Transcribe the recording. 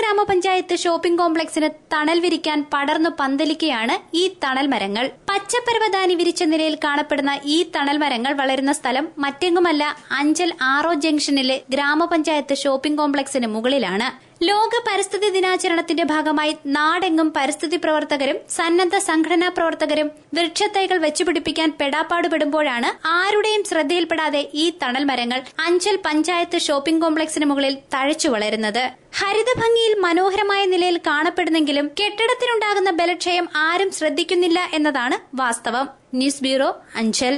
ഗ്രാമപഞ്ചായത്ത് ഷോപ്പിംഗ് കോംപ്ലക്സിന് തണൽ വിരിക്കാൻ പടർന്നു പന്തലിക്കുകയാണ് ഈ തണൽ മരങ്ങൾ പച്ചപ്പരവതാനി വിരിച്ച നിലയിൽ കാണപ്പെടുന്ന ഈ തണൽ മരങ്ങൾ വളരുന്ന സ്ഥലം മറ്റെങ്ങുമല്ല അഞ്ചൽ ആറോ ജംഗ്ഷനിലെ ഗ്രാമപഞ്ചായത്ത് ഷോപ്പിംഗ് കോംപ്ലക്സിന് മുകളിലാണ് ലോക പരിസ്ഥിതി ദിനാചരണത്തിന്റെ ഭാഗമായി നാടെങ്ങും പരിസ്ഥിതി പ്രവർത്തകരും സന്നദ്ധ സംഘടനാ പ്രവർത്തകരും വൃക്ഷത്തൈകൾ വെച്ചുപിടിപ്പിക്കാൻ പെടാപ്പാടുപെടുമ്പോഴാണ് ആരുടെയും ശ്രദ്ധയിൽപ്പെടാതെ ഈ തണൽ മരങ്ങൾ അഞ്ചൽ പഞ്ചായത്ത് ഷോപ്പിംഗ് കോംപ്ലക്സിന് മുകളിൽ തഴച്ചു വളരുന്നത് ഹരിതഭംഗിയിൽ മനോഹരമായ നിലയിൽ കാണപ്പെടുന്നെങ്കിലും കെട്ടിടത്തിനുണ്ടാകുന്ന ബലക്ഷയം ആരും ശ്രദ്ധിക്കുന്നില്ല എന്നതാണ് വാസ്തവം ന്യൂസ് ബ്യൂറോ അഞ്ചൽ